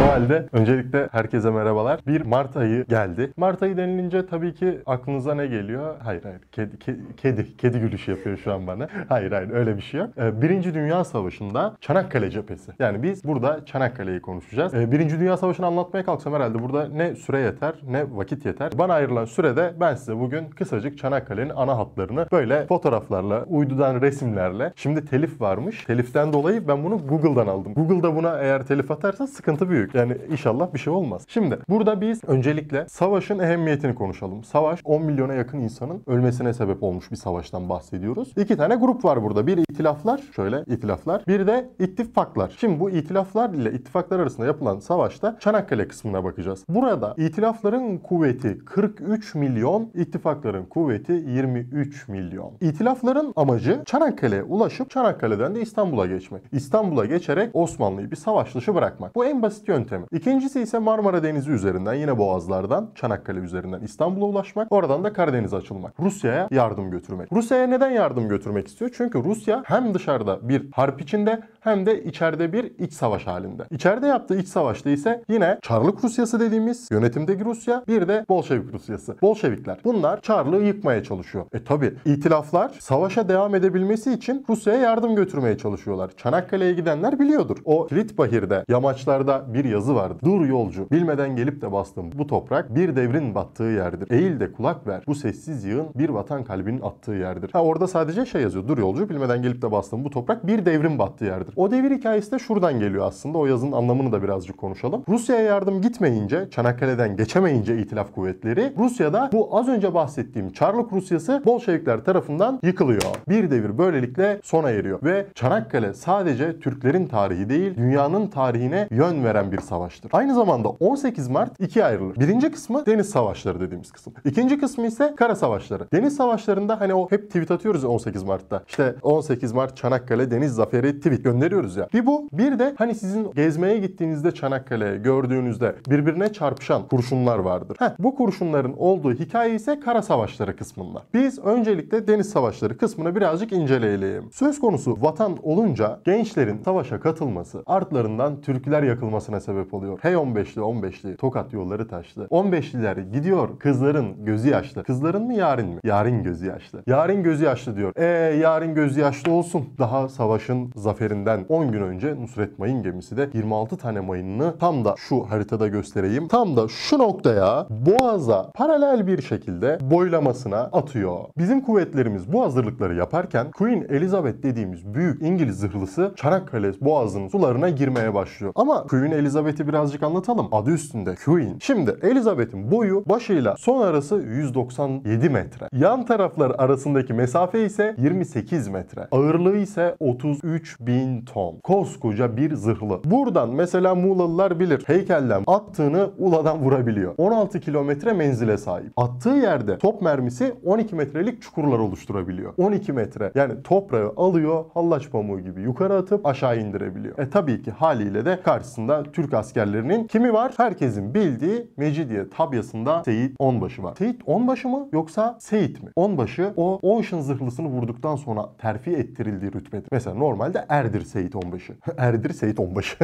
O halde öncelikle herkese merhabalar. Bir Mart ayı geldi. Mart ayı denilince tabii ki aklınıza ne geliyor? Hayır hayır kedi kedi kedi, kedi gülüşü yapıyor şu an bana. Hayır hayır öyle bir şey yok. Ee, Birinci Dünya Savaşı'nda Çanakkale cephesi. Yani biz burada Çanakkale'yi konuşacağız. Ee, Birinci Dünya Savaşı'nı anlatmaya kalksam herhalde burada ne süre yeter ne vakit yeter. Bana ayrılan sürede ben size bugün kısacık Çanakkale'nin ana hatlarını böyle fotoğraflarla, uydudan resimlerle. Şimdi telif varmış. Teliften dolayı ben bunu Google'dan aldım. Google'da buna eğer telif atarsa sıkıntı büyük yani inşallah bir şey olmaz. Şimdi burada biz öncelikle savaşın ehemmiyetini konuşalım. Savaş 10 milyona yakın insanın ölmesine sebep olmuş bir savaştan bahsediyoruz. İki tane grup var burada. Biri itilaflar, şöyle itilaflar. Bir de ittifaklar. Şimdi bu itilaflar ile ittifaklar arasında yapılan savaşta Çanakkale kısmına bakacağız. Burada itilafların kuvveti 43 milyon, ittifakların kuvveti 23 milyon. İtilafların amacı Çanakkale'ye ulaşıp Çanakkale'den de İstanbul'a geçmek. İstanbul'a geçerek Osmanlı'yı bir savaş dışı bırakmak. Bu en basit yön yöntemi. İkincisi ise Marmara Denizi üzerinden yine Boğazlardan Çanakkale üzerinden İstanbul'a ulaşmak. Oradan da Karadeniz'e açılmak. Rusya'ya yardım götürmek. Rusya'ya neden yardım götürmek istiyor? Çünkü Rusya hem dışarıda bir harp içinde hem de içeride bir iç savaş halinde. İçeride yaptığı iç savaşta ise yine Çarlık Rusyası dediğimiz yönetimdeki Rusya bir de Bolşevik Rusyası. Bolşevikler. Bunlar Çarlığı yıkmaya çalışıyor. E tabi itilaflar savaşa devam edebilmesi için Rusya'ya yardım götürmeye çalışıyorlar. Çanakkale'ye gidenler biliyordur. O Kilitbahir'de yamaçlarda bir yazı vardı. Dur yolcu, bilmeden gelip de bastım. Bu toprak bir devrin battığı yerdir. Eğil de kulak ver. Bu sessiz yığın bir vatan kalbinin attığı yerdir. Ha orada sadece şey yazıyor. Dur yolcu, bilmeden gelip de bastım. Bu toprak bir devrin battığı yerdir. O devir hikayesi de şuradan geliyor aslında. O yazının anlamını da birazcık konuşalım. Rusya'ya yardım gitmeyince, Çanakkale'den geçemeyince itilaf kuvvetleri Rusya'da bu az önce bahsettiğim Çarlık Rusyası Bolşevikler tarafından yıkılıyor. Bir devir böylelikle sona eriyor ve Çanakkale sadece Türklerin tarihi değil, dünyanın tarihine yön veren bir savaştır. Aynı zamanda 18 Mart ikiye ayrılır. Birinci kısmı deniz savaşları dediğimiz kısım. İkinci kısmı ise kara savaşları. Deniz savaşlarında hani o hep tweet atıyoruz 18 Mart'ta. İşte 18 Mart Çanakkale Deniz Zaferi tweet gönderiyoruz ya. Bir bu bir de hani sizin gezmeye gittiğinizde Çanakkale'ye gördüğünüzde birbirine çarpışan kurşunlar vardır. Heh, bu kurşunların olduğu hikaye ise kara savaşları kısmında. Biz öncelikle deniz savaşları kısmını birazcık inceleyelim. Söz konusu vatan olunca gençlerin savaşa katılması, artlarından Türkler yakılmasına sebep oluyor. Hey 15'li 15'li Tokat yolları taşlı. 15'liler gidiyor kızların gözü yaşlı. Kızların mı yarın mı? Yarın gözü yaşlı. Yarın gözü yaşlı diyor. E yarın gözü yaşlı olsun. Daha savaşın zaferinden 10 gün önce Nusret Mayın gemisi de 26 tane mayınını tam da şu haritada göstereyim. Tam da şu noktaya boğaza paralel bir şekilde boylamasına atıyor. Bizim kuvvetlerimiz bu hazırlıkları yaparken Queen Elizabeth dediğimiz büyük İngiliz zırhlısı Çanakkale Boğazı'nın sularına girmeye başlıyor. Ama Queen Elizabeth Elizabeth'i birazcık anlatalım. Adı üstünde Queen. Şimdi Elizabeth'in boyu başıyla son arası 197 metre. Yan tarafları arasındaki mesafe ise 28 metre. Ağırlığı ise 33 bin ton. Koskoca bir zırhlı. Buradan mesela Muğlalılar bilir. Heykelden attığını uladan vurabiliyor. 16 kilometre menzile sahip. Attığı yerde top mermisi 12 metrelik çukurlar oluşturabiliyor. 12 metre. Yani toprağı alıyor hallaç pamuğu gibi yukarı atıp aşağı indirebiliyor. E tabii ki haliyle de karşısında Türk askerlerinin kimi var? Herkesin bildiği Mecidiye tabyasında Seyit Onbaşı var. Seyit Onbaşı mı yoksa Seyit mi? Onbaşı o Ocean zırhlısını vurduktan sonra terfi ettirildiği rütbedir. Mesela normalde Erdir Seyit Onbaşı. Erdir Seyit Onbaşı.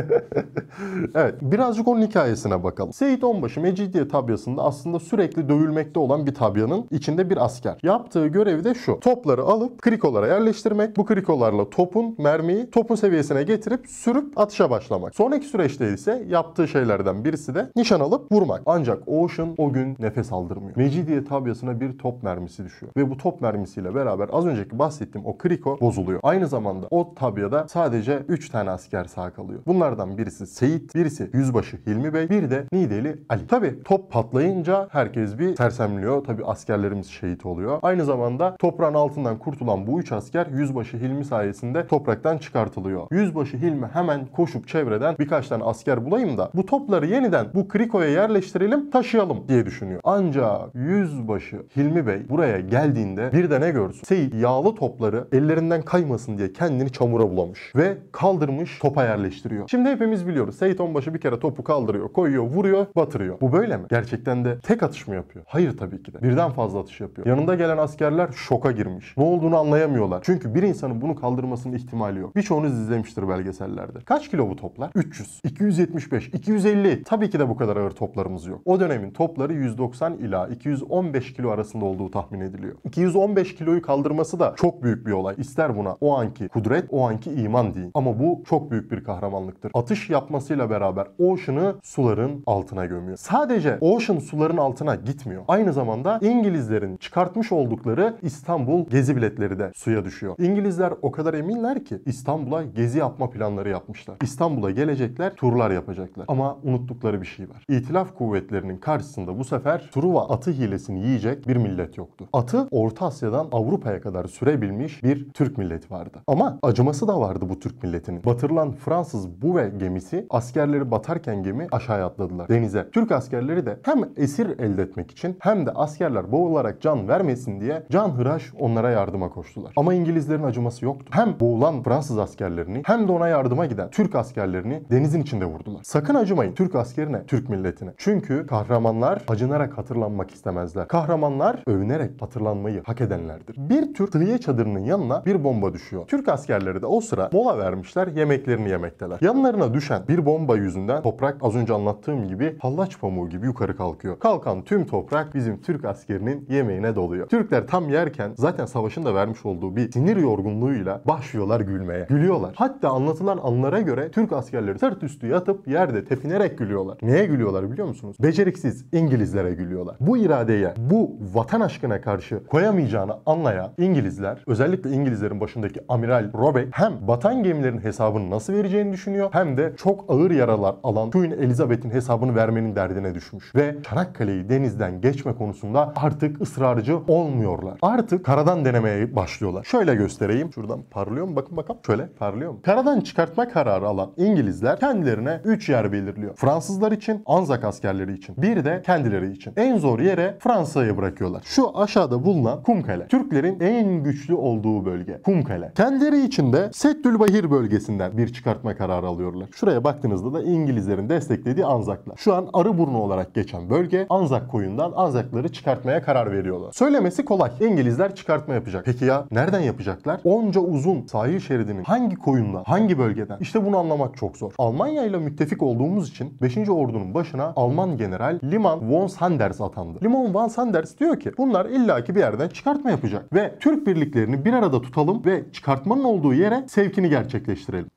evet birazcık onun hikayesine bakalım. Seyit Onbaşı Mecidiye tabyasında aslında sürekli dövülmekte olan bir tabyanın içinde bir asker. Yaptığı görevi de şu. Topları alıp krikolara yerleştirmek. Bu krikolarla topun mermiyi topun seviyesine getirip sürüp atışa başlamak. Sonraki süreçte ise ise yaptığı şeylerden birisi de nişan alıp vurmak. Ancak Ocean o gün nefes aldırmıyor. Mecidiye tabyasına bir top mermisi düşüyor. Ve bu top mermisiyle beraber az önceki bahsettiğim o kriko bozuluyor. Aynı zamanda o tabyada sadece 3 tane asker sağ kalıyor. Bunlardan birisi Seyit, birisi Yüzbaşı Hilmi Bey, bir de Nideli Ali. Tabi top patlayınca herkes bir sersemliyor. Tabi askerlerimiz şehit oluyor. Aynı zamanda toprağın altından kurtulan bu üç asker Yüzbaşı Hilmi sayesinde topraktan çıkartılıyor. Yüzbaşı Hilmi hemen koşup çevreden birkaç tane asker yer bulayım da bu topları yeniden bu krikoya yerleştirelim taşıyalım diye düşünüyor. Ancak yüzbaşı Hilmi Bey buraya geldiğinde bir de ne görsün? Seyit yağlı topları ellerinden kaymasın diye kendini çamura bulamış ve kaldırmış topa yerleştiriyor. Şimdi hepimiz biliyoruz Seyit Onbaşı bir kere topu kaldırıyor, koyuyor, vuruyor, batırıyor. Bu böyle mi? Gerçekten de tek atış mı yapıyor? Hayır tabii ki de. Birden fazla atış yapıyor. Yanında gelen askerler şoka girmiş. Ne olduğunu anlayamıyorlar. Çünkü bir insanın bunu kaldırmasının ihtimali yok. Birçoğunuz izlemiştir belgesellerde. Kaç kilo bu toplar? 300. 270. 175, 250. Tabii ki de bu kadar ağır toplarımız yok. O dönemin topları 190 ila 215 kilo arasında olduğu tahmin ediliyor. 215 kiloyu kaldırması da çok büyük bir olay. İster buna o anki kudret, o anki iman deyin. Ama bu çok büyük bir kahramanlıktır. Atış yapmasıyla beraber Ocean'ı suların altına gömüyor. Sadece Ocean suların altına gitmiyor. Aynı zamanda İngilizlerin çıkartmış oldukları İstanbul gezi biletleri de suya düşüyor. İngilizler o kadar eminler ki İstanbul'a gezi yapma planları yapmışlar. İstanbul'a gelecekler, turlar yapacaklar. Ama unuttukları bir şey var. İtilaf kuvvetlerinin karşısında bu sefer Truva atı hilesini yiyecek bir millet yoktu. Atı Orta Asya'dan Avrupa'ya kadar sürebilmiş bir Türk milleti vardı. Ama acıması da vardı bu Türk milletinin. Batırılan Fransız Buve gemisi askerleri batarken gemi aşağı atladılar denize. Türk askerleri de hem esir elde etmek için hem de askerler boğularak can vermesin diye can hıraş onlara yardıma koştular. Ama İngilizlerin acıması yoktu. Hem boğulan Fransız askerlerini hem de ona yardıma giden Türk askerlerini denizin içinde vurdu vurdular. Sakın acımayın Türk askerine, Türk milletine. Çünkü kahramanlar acınarak hatırlanmak istemezler. Kahramanlar övünerek hatırlanmayı hak edenlerdir. Bir Türk tahliye çadırının yanına bir bomba düşüyor. Türk askerleri de o sıra mola vermişler yemeklerini yemekteler. Yanlarına düşen bir bomba yüzünden toprak az önce anlattığım gibi hallaç pamuğu gibi yukarı kalkıyor. Kalkan tüm toprak bizim Türk askerinin yemeğine doluyor. Türkler tam yerken zaten savaşın da vermiş olduğu bir sinir yorgunluğuyla başlıyorlar gülmeye. Gülüyorlar. Hatta anlatılan anlara göre Türk askerleri sırt üstü yatıyor atıp yerde tepinerek gülüyorlar. Neye gülüyorlar biliyor musunuz? Beceriksiz İngilizlere gülüyorlar. Bu iradeye, bu vatan aşkına karşı koyamayacağını anlayan İngilizler, özellikle İngilizlerin başındaki Amiral Robey hem batan gemilerin hesabını nasıl vereceğini düşünüyor hem de çok ağır yaralar alan Queen Elizabeth'in hesabını vermenin derdine düşmüş. Ve Çanakkale'yi denizden geçme konusunda artık ısrarcı olmuyorlar. Artık karadan denemeye başlıyorlar. Şöyle göstereyim. Şuradan parlıyor mu? Bakın bakalım. Şöyle parlıyor mu? Karadan çıkartma kararı alan İngilizler kendilerine üzerine 3 yer belirliyor. Fransızlar için, Anzak askerleri için. Bir de kendileri için. En zor yere Fransa'yı bırakıyorlar. Şu aşağıda bulunan Kumkale. Türklerin en güçlü olduğu bölge. Kumkale. Kendileri için de Settülbahir bölgesinden bir çıkartma kararı alıyorlar. Şuraya baktığınızda da İngilizlerin desteklediği Anzaklar. Şu an Arıburnu olarak geçen bölge Anzak koyundan Anzakları çıkartmaya karar veriyorlar. Söylemesi kolay. İngilizler çıkartma yapacak. Peki ya nereden yapacaklar? Onca uzun sahil şeridinin hangi koyundan, hangi bölgeden? İşte bunu anlamak çok zor. Almanya ile müttefik olduğumuz için 5. ordunun başına Alman general Liman von Sanders atandı. Liman von Sanders diyor ki bunlar illaki bir yerden çıkartma yapacak ve Türk birliklerini bir arada tutalım ve çıkartmanın olduğu yere sevkini gerçekleştirelim.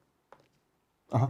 Aha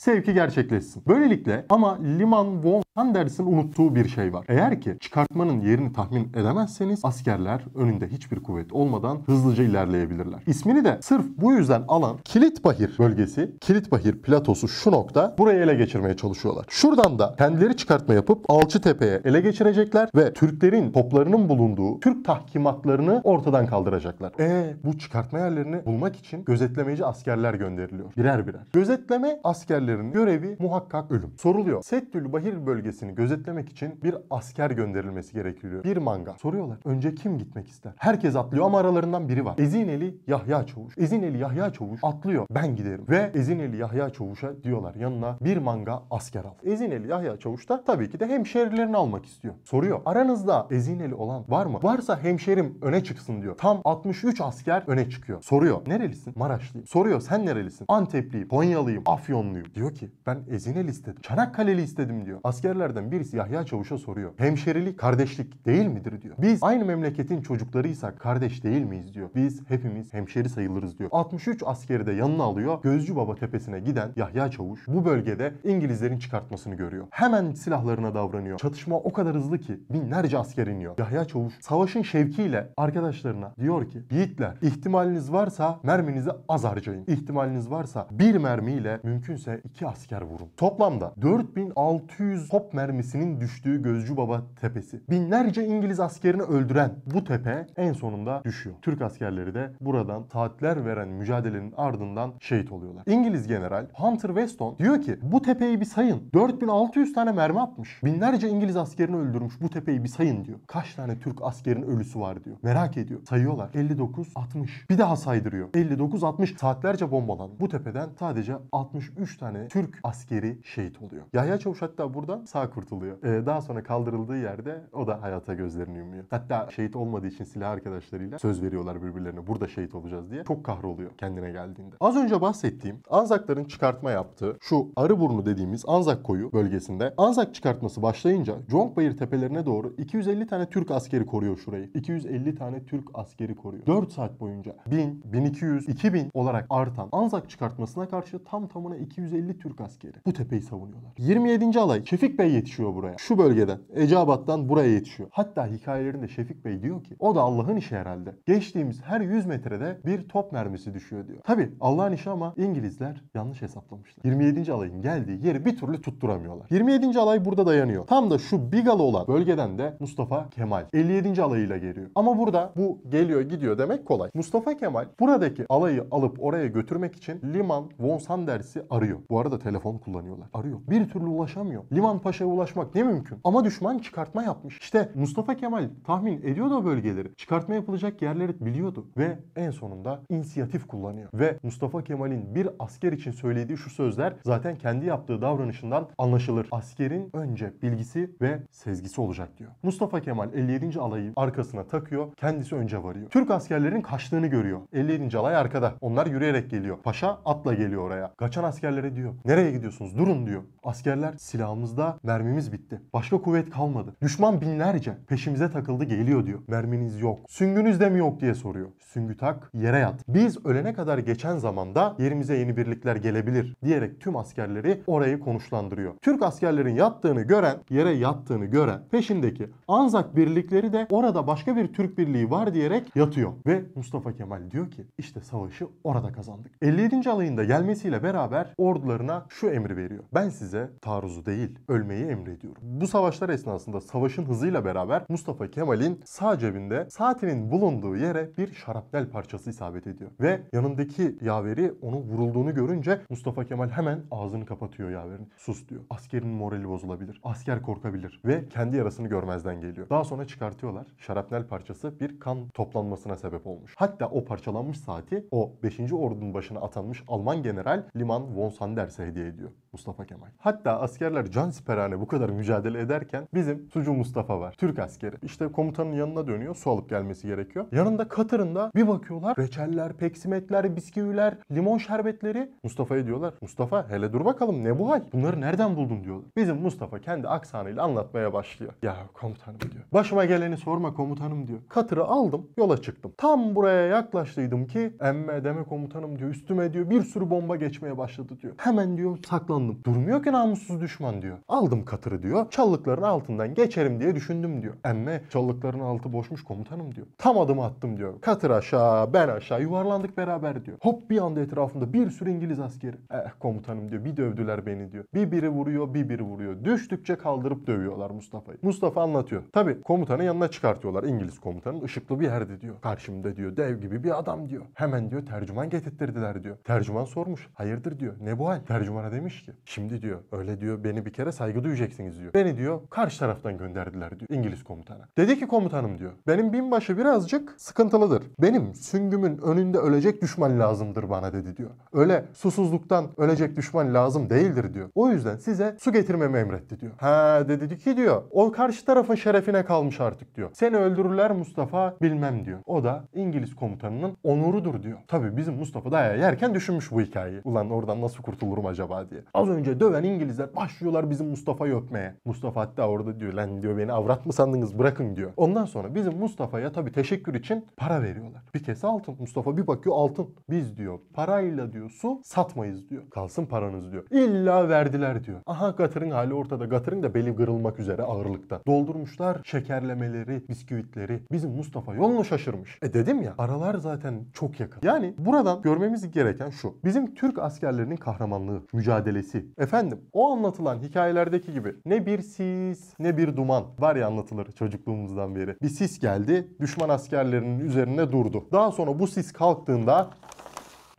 sevki gerçekleşsin. Böylelikle ama Liman von Sanders'in unuttuğu bir şey var. Eğer ki çıkartmanın yerini tahmin edemezseniz askerler önünde hiçbir kuvvet olmadan hızlıca ilerleyebilirler. İsmini de sırf bu yüzden alan Kilitbahir bölgesi, Kilitbahir platosu şu nokta burayı ele geçirmeye çalışıyorlar. Şuradan da kendileri çıkartma yapıp Alçıtepe'ye ele geçirecekler ve Türklerin toplarının bulunduğu Türk tahkimatlarını ortadan kaldıracaklar. E bu çıkartma yerlerini bulmak için gözetlemeci askerler gönderiliyor. Birer birer. Gözetleme askerleri askerlerin görevi muhakkak ölüm. Soruluyor. Settül Bahir bölgesini gözetlemek için bir asker gönderilmesi gerekiyor. Bir manga. Soruyorlar. Önce kim gitmek ister? Herkes atlıyor ama aralarından biri var. Ezineli Yahya Çavuş. Ezineli Yahya Çavuş atlıyor. Ben giderim. Ve Ezineli Yahya Çavuş'a diyorlar yanına bir manga asker al. Ezineli Yahya Çavuş da tabii ki de hemşerilerini almak istiyor. Soruyor. Aranızda Ezineli olan var mı? Varsa hemşerim öne çıksın diyor. Tam 63 asker öne çıkıyor. Soruyor. Nerelisin? Maraşlıyım. Soruyor sen nerelisin? Antepliyim, Konyalıyım, Afyonluyum Diyor ki ben Ezineli istedim. Çanakkale'li istedim diyor. Askerlerden birisi Yahya Çavuş'a soruyor. Hemşerilik kardeşlik değil midir diyor. Biz aynı memleketin çocuklarıysak kardeş değil miyiz diyor. Biz hepimiz hemşeri sayılırız diyor. 63 askeri de yanına alıyor. Gözcü Baba tepesine giden Yahya Çavuş bu bölgede İngilizlerin çıkartmasını görüyor. Hemen silahlarına davranıyor. Çatışma o kadar hızlı ki binlerce asker iniyor. Yahya Çavuş savaşın şevkiyle arkadaşlarına diyor ki yiğitler ihtimaliniz varsa merminizi az harcayın. İhtimaliniz varsa bir mermiyle mümkünse iki asker vurun. Toplamda 4600 top mermisinin düştüğü Gözcü Baba tepesi. Binlerce İngiliz askerini öldüren bu tepe en sonunda düşüyor. Türk askerleri de buradan saatler veren mücadelenin ardından şehit oluyorlar. İngiliz general Hunter Weston diyor ki bu tepeyi bir sayın. 4600 tane mermi atmış. Binlerce İngiliz askerini öldürmüş. Bu tepeyi bir sayın diyor. Kaç tane Türk askerin ölüsü var diyor. Merak ediyor. Sayıyorlar. 59 60. Bir daha saydırıyor. 59 60 saatlerce bombalan. Bu tepeden sadece 63 tane tane Türk askeri şehit oluyor. Yahya Çavuş hatta burada sağ kurtuluyor. Ee, daha sonra kaldırıldığı yerde o da hayata gözlerini yumuyor. Hatta şehit olmadığı için silah arkadaşlarıyla söz veriyorlar birbirlerine burada şehit olacağız diye. Çok kahroluyor kendine geldiğinde. Az önce bahsettiğim Anzakların çıkartma yaptığı şu Arıburnu dediğimiz Anzak koyu bölgesinde Anzak çıkartması başlayınca Jongbayır tepelerine doğru 250 tane Türk askeri koruyor şurayı. 250 tane Türk askeri koruyor. 4 saat boyunca 1000, 1200, 2000 olarak artan Anzak çıkartmasına karşı tam tamına 250 150 Türk askeri bu tepeyi savunuyorlar. 27. alay Şefik Bey yetişiyor buraya. Şu bölgeden Eceabat'tan buraya yetişiyor. Hatta hikayelerinde Şefik Bey diyor ki o da Allah'ın işi herhalde. Geçtiğimiz her 100 metrede bir top mermisi düşüyor diyor. Tabi Allah'ın işi ama İngilizler yanlış hesaplamışlar. 27. alayın geldiği yeri bir türlü tutturamıyorlar. 27. alay burada dayanıyor. Tam da şu Bigalı olan bölgeden de Mustafa Kemal 57. alayıyla geliyor. Ama burada bu geliyor gidiyor demek kolay. Mustafa Kemal buradaki alayı alıp oraya götürmek için Liman von Sanders'i arıyor. Bu arada telefon kullanıyorlar. Arıyor. Bir türlü ulaşamıyor. Liman Paşa'ya ulaşmak ne mümkün? Ama düşman çıkartma yapmış. İşte Mustafa Kemal tahmin ediyordu o bölgeleri. Çıkartma yapılacak yerleri biliyordu. Ve en sonunda inisiyatif kullanıyor. Ve Mustafa Kemal'in bir asker için söylediği şu sözler zaten kendi yaptığı davranışından anlaşılır. Askerin önce bilgisi ve sezgisi olacak diyor. Mustafa Kemal 57. alayı arkasına takıyor. Kendisi önce varıyor. Türk askerlerin kaçtığını görüyor. 57. alay arkada. Onlar yürüyerek geliyor. Paşa atla geliyor oraya. Kaçan askerlere diyor ediyor. Nereye gidiyorsunuz? Durun diyor. Askerler silahımızda mermimiz bitti. Başka kuvvet kalmadı. Düşman binlerce peşimize takıldı geliyor diyor. Merminiz yok. Süngünüz de mi yok diye soruyor. Süngü tak yere yat. Biz ölene kadar geçen zamanda yerimize yeni birlikler gelebilir diyerek tüm askerleri orayı konuşlandırıyor. Türk askerlerin yattığını gören, yere yattığını gören peşindeki Anzak birlikleri de orada başka bir Türk birliği var diyerek yatıyor. Ve Mustafa Kemal diyor ki işte savaşı orada kazandık. 57. alayında gelmesiyle beraber ordular gruplarına şu emri veriyor. Ben size taarruzu değil ölmeyi emrediyorum. Bu savaşlar esnasında savaşın hızıyla beraber Mustafa Kemal'in sağ cebinde saatinin bulunduğu yere bir şarapnel parçası isabet ediyor. Ve yanındaki yaveri onu vurulduğunu görünce Mustafa Kemal hemen ağzını kapatıyor yaverin. Sus diyor. Askerin morali bozulabilir. Asker korkabilir ve kendi yarasını görmezden geliyor. Daha sonra çıkartıyorlar. Şarapnel parçası bir kan toplanmasına sebep olmuş. Hatta o parçalanmış saati o 5. ordunun başına atanmış Alman general Liman von Sander derse hediye ediyor Mustafa Kemal. Hatta askerler can siperhane bu kadar mücadele ederken bizim Sucu Mustafa var. Türk askeri. İşte komutanın yanına dönüyor. Su alıp gelmesi gerekiyor. Yanında katırında bir bakıyorlar. Reçeller, peksimetler, bisküviler, limon şerbetleri. Mustafa'ya diyorlar. Mustafa hele dur bakalım ne bu hal? Bunları nereden buldun diyorlar. Bizim Mustafa kendi aksanıyla anlatmaya başlıyor. Ya komutanım diyor. Başıma geleni sorma komutanım diyor. Katırı aldım yola çıktım. Tam buraya yaklaştıydım ki emme deme komutanım diyor üstüme diyor bir sürü bomba geçmeye başladı diyor. Hem Hemen diyor saklandım. Durmuyor ki namussuz düşman diyor. Aldım katırı diyor. Çallıkların altından geçerim diye düşündüm diyor. Emme çallıkların altı boşmuş komutanım diyor. Tam adım attım diyor. Katır aşağı ben aşağı yuvarlandık beraber diyor. Hop bir anda etrafımda bir sürü İngiliz askeri. Eh komutanım diyor bir dövdüler beni diyor. Bir biri vuruyor bir biri vuruyor. Düştükçe kaldırıp dövüyorlar Mustafa'yı. Mustafa anlatıyor. Tabi komutanı yanına çıkartıyorlar. İngiliz komutanın ışıklı bir yerde diyor. Karşımda diyor dev gibi bir adam diyor. Hemen diyor tercüman getirttirdiler diyor. Tercüman sormuş. Hayırdır diyor. Ne bu hal? Derken tercümana demiş ki şimdi diyor öyle diyor beni bir kere saygı duyacaksınız diyor. Beni diyor karşı taraftan gönderdiler diyor İngiliz komutana. Dedi ki komutanım diyor benim binbaşı birazcık sıkıntılıdır. Benim süngümün önünde ölecek düşman lazımdır bana dedi diyor. Öyle susuzluktan ölecek düşman lazım değildir diyor. O yüzden size su getirmemi emretti diyor. Ha dedi ki diyor o karşı tarafın şerefine kalmış artık diyor. Seni öldürürler Mustafa bilmem diyor. O da İngiliz komutanının onurudur diyor. Tabi bizim Mustafa daya yerken düşünmüş bu hikayeyi. Ulan oradan nasıl kurtulur olurum acaba diye. Az önce döven İngilizler başlıyorlar bizim Mustafa'yı öpmeye. Mustafa hatta orada diyor lan diyor beni avrat mı sandınız bırakın diyor. Ondan sonra bizim Mustafa'ya tabii teşekkür için para veriyorlar. Bir kese altın. Mustafa bir bakıyor altın. Biz diyor parayla diyor su satmayız diyor. Kalsın paranız diyor. İlla verdiler diyor. Aha Gatır'ın hali ortada. Gatır'ın da beli kırılmak üzere ağırlıkta. Doldurmuşlar şekerlemeleri, bisküvitleri. Bizim Mustafa yolunu şaşırmış. E dedim ya aralar zaten çok yakın. Yani buradan görmemiz gereken şu. Bizim Türk askerlerinin kahramanlığı insanlığı mücadelesi. Efendim o anlatılan hikayelerdeki gibi ne bir sis ne bir duman var ya anlatılır çocukluğumuzdan beri. Bir sis geldi düşman askerlerinin üzerine durdu. Daha sonra bu sis kalktığında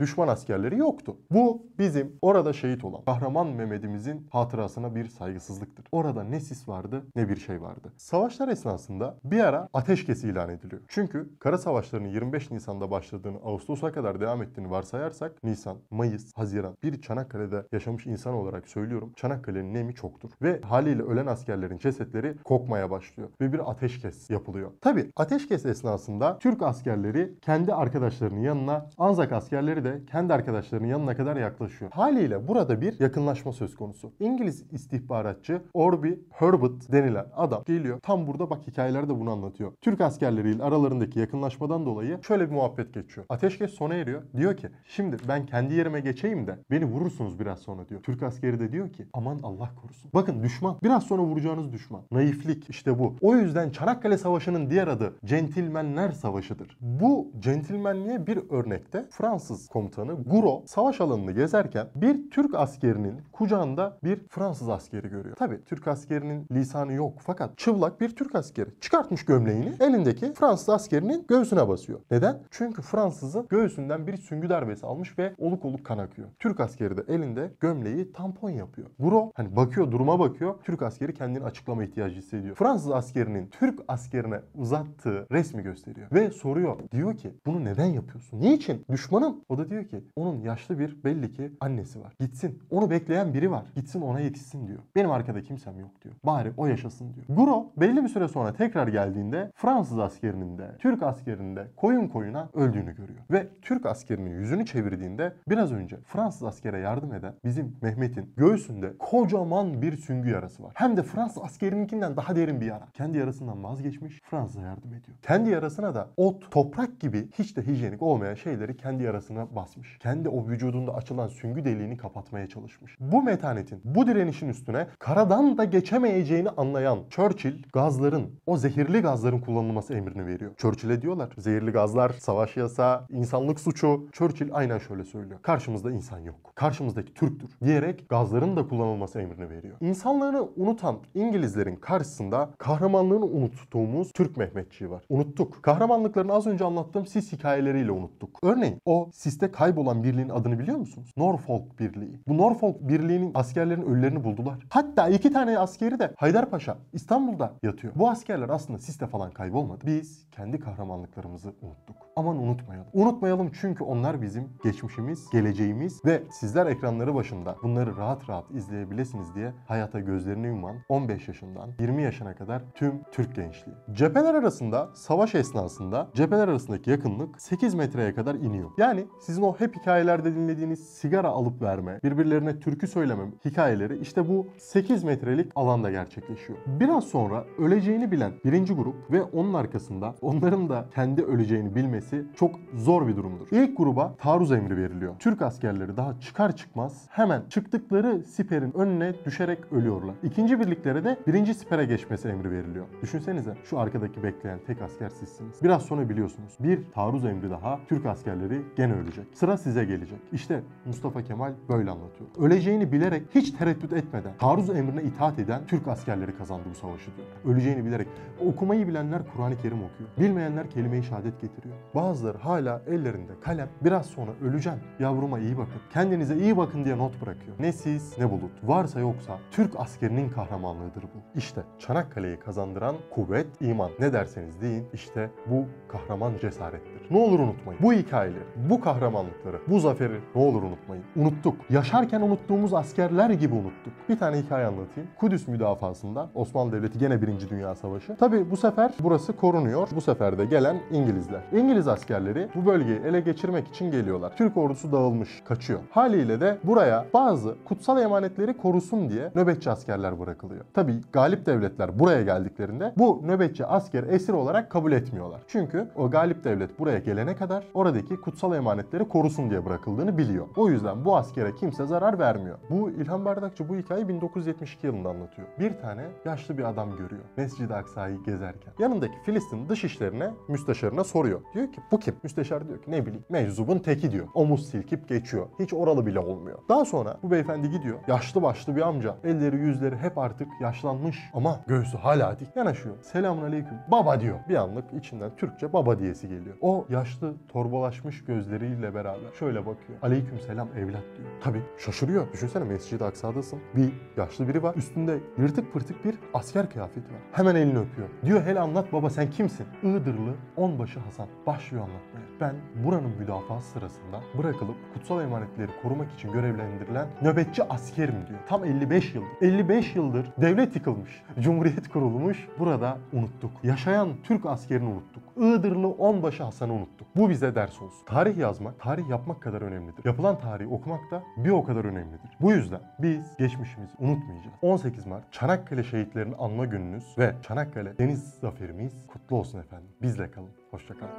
düşman askerleri yoktu. Bu bizim orada şehit olan kahraman Mehmet'imizin hatırasına bir saygısızlıktır. Orada ne sis vardı ne bir şey vardı. Savaşlar esnasında bir ara ateşkes ilan ediliyor. Çünkü kara savaşlarının 25 Nisan'da başladığını Ağustos'a kadar devam ettiğini varsayarsak Nisan, Mayıs, Haziran bir Çanakkale'de yaşamış insan olarak söylüyorum Çanakkale'nin nemi çoktur. Ve haliyle ölen askerlerin cesetleri kokmaya başlıyor ve bir ateşkes yapılıyor. Tabi ateşkes esnasında Türk askerleri kendi arkadaşlarının yanına Anzak askerleri de de kendi arkadaşlarının yanına kadar yaklaşıyor. Haliyle burada bir yakınlaşma söz konusu. İngiliz istihbaratçı Orby Herbert denilen adam geliyor. Tam burada bak hikayeler de bunu anlatıyor. Türk askerleriyle aralarındaki yakınlaşmadan dolayı şöyle bir muhabbet geçiyor. Ateşkes sona eriyor. Diyor ki şimdi ben kendi yerime geçeyim de beni vurursunuz biraz sonra diyor. Türk askeri de diyor ki aman Allah korusun. Bakın düşman. Biraz sonra vuracağınız düşman. Naiflik işte bu. O yüzden Çanakkale Savaşı'nın diğer adı Centilmenler Savaşı'dır. Bu centilmenliğe bir örnekte Fransız komutanı komutanı Guro savaş alanını gezerken bir Türk askerinin kucağında bir Fransız askeri görüyor. Tabi Türk askerinin lisanı yok fakat çıplak bir Türk askeri çıkartmış gömleğini elindeki Fransız askerinin göğsüne basıyor. Neden? Çünkü Fransız'ın göğsünden bir süngü darbesi almış ve oluk oluk kan akıyor. Türk askeri de elinde gömleği tampon yapıyor. Guro hani bakıyor duruma bakıyor. Türk askeri kendini açıklama ihtiyacı hissediyor. Fransız askerinin Türk askerine uzattığı resmi gösteriyor ve soruyor. Diyor ki bunu neden yapıyorsun? Niçin? Düşmanın. O da Orada diyor ki onun yaşlı bir belli ki annesi var. Gitsin. Onu bekleyen biri var. Gitsin ona yetişsin diyor. Benim arkada kimsem yok diyor. Bari o yaşasın diyor. Guro belli bir süre sonra tekrar geldiğinde Fransız askerinin de Türk askerinin de koyun koyuna öldüğünü görüyor. Ve Türk askerinin yüzünü çevirdiğinde biraz önce Fransız askere yardım eden bizim Mehmet'in göğsünde kocaman bir süngü yarası var. Hem de Fransız askerininkinden daha derin bir yara. Kendi yarasından vazgeçmiş Fransız'a yardım ediyor. Kendi yarasına da ot, toprak gibi hiç de hijyenik olmayan şeyleri kendi yarasına basmış. Kendi o vücudunda açılan süngü deliğini kapatmaya çalışmış. Bu metanetin, bu direnişin üstüne karadan da geçemeyeceğini anlayan Churchill gazların, o zehirli gazların kullanılması emrini veriyor. Churchill'e diyorlar zehirli gazlar, savaş yasa, insanlık suçu. Churchill aynen şöyle söylüyor. Karşımızda insan yok. Karşımızdaki Türktür diyerek gazların da kullanılması emrini veriyor. İnsanlığını unutan İngilizlerin karşısında kahramanlığını unuttuğumuz Türk Mehmetçiği var. Unuttuk. Kahramanlıklarını az önce anlattığım sis hikayeleriyle unuttuk. Örneğin o sistem Paris'te kaybolan birliğin adını biliyor musunuz? Norfolk Birliği. Bu Norfolk Birliği'nin askerlerin ölülerini buldular. Hatta iki tane askeri de Haydarpaşa İstanbul'da yatıyor. Bu askerler aslında siste falan kaybolmadı. Biz kendi kahramanlıklarımızı unuttuk. Aman unutmayalım. Unutmayalım çünkü onlar bizim geçmişimiz, geleceğimiz ve sizler ekranları başında bunları rahat rahat izleyebilirsiniz diye hayata gözlerini yuman 15 yaşından 20 yaşına kadar tüm Türk gençliği. Cepheler arasında savaş esnasında cepheler arasındaki yakınlık 8 metreye kadar iniyor. Yani siz sizin o hep hikayelerde dinlediğiniz sigara alıp verme, birbirlerine türkü söyleme hikayeleri işte bu 8 metrelik alanda gerçekleşiyor. Biraz sonra öleceğini bilen birinci grup ve onun arkasında onların da kendi öleceğini bilmesi çok zor bir durumdur. İlk gruba taarruz emri veriliyor. Türk askerleri daha çıkar çıkmaz hemen çıktıkları siperin önüne düşerek ölüyorlar. İkinci birliklere de birinci sipere geçmesi emri veriliyor. Düşünsenize şu arkadaki bekleyen tek asker sizsiniz. Biraz sonra biliyorsunuz bir taarruz emri daha Türk askerleri gene ölecek ölecek. Sıra size gelecek. İşte Mustafa Kemal böyle anlatıyor. Öleceğini bilerek hiç tereddüt etmeden taarruz emrine itaat eden Türk askerleri kazandı bu savaşı diyor. Öleceğini bilerek. Okumayı bilenler Kur'an-ı Kerim okuyor. Bilmeyenler kelime-i şehadet getiriyor. Bazıları hala ellerinde kalem. Biraz sonra öleceğim. Yavruma iyi bakın. Kendinize iyi bakın diye not bırakıyor. Ne siz ne bulut. Varsa yoksa Türk askerinin kahramanlığıdır bu. İşte Çanakkale'yi kazandıran kuvvet, iman. Ne derseniz deyin işte bu kahraman cesarettir. Ne olur unutmayın. Bu hikayeleri, bu kahraman kahramanlıkları. Bu zaferi ne olur unutmayın. Unuttuk. Yaşarken unuttuğumuz askerler gibi unuttuk. Bir tane hikaye anlatayım. Kudüs müdafasında Osmanlı Devleti gene 1. Dünya Savaşı. Tabi bu sefer burası korunuyor. Bu sefer de gelen İngilizler. İngiliz askerleri bu bölgeyi ele geçirmek için geliyorlar. Türk ordusu dağılmış, kaçıyor. Haliyle de buraya bazı kutsal emanetleri korusun diye nöbetçi askerler bırakılıyor. Tabi galip devletler buraya geldiklerinde bu nöbetçi asker esir olarak kabul etmiyorlar. Çünkü o galip devlet buraya gelene kadar oradaki kutsal emanetleri askerleri korusun diye bırakıldığını biliyor. O yüzden bu askere kimse zarar vermiyor. Bu İlhan Bardakçı bu hikayeyi 1972 yılında anlatıyor. Bir tane yaşlı bir adam görüyor. Mescid-i Aksa'yı gezerken. Yanındaki Filistin dışişlerine, müsteşarına soruyor. Diyor ki bu kim? Müsteşar diyor ki ne bileyim meczubun teki diyor. Omuz silkip geçiyor. Hiç oralı bile olmuyor. Daha sonra bu beyefendi gidiyor. Yaşlı başlı bir amca. Elleri yüzleri hep artık yaşlanmış ama göğsü hala dik. Yanaşıyor. Selamun aleyküm. Baba diyor. Bir anlık içinden Türkçe baba diyesi geliyor. O yaşlı torbalaşmış gözleriyle beraber. Şöyle bakıyor. Aleyküm selam evlat diyor. Tabii şaşırıyor. Düşünsene Mescid-i Aksa'dasın. Bir yaşlı biri var. Üstünde yırtık pırtık bir asker kıyafeti var. Hemen elini öpüyor. Diyor hele anlat baba sen kimsin? Iğdırlı onbaşı Hasan. Başlıyor anlatmaya. Ben buranın müdafası sırasında bırakılıp kutsal emanetleri korumak için görevlendirilen nöbetçi askerim diyor. Tam 55 yıldır. 55 yıldır devlet yıkılmış. Cumhuriyet kurulmuş. Burada unuttuk. Yaşayan Türk askerini unuttuk. Iğdırlı onbaşı Hasan'ı unuttuk. Bu bize ders olsun. Tarih yazmak tarih yapmak kadar önemlidir. Yapılan tarihi okumak da bir o kadar önemlidir. Bu yüzden biz geçmişimizi unutmayacağız. 18 Mart Çanakkale şehitlerini anma gününüz ve Çanakkale deniz zaferimiz kutlu olsun efendim. Bizle kalın. Hoşçakalın.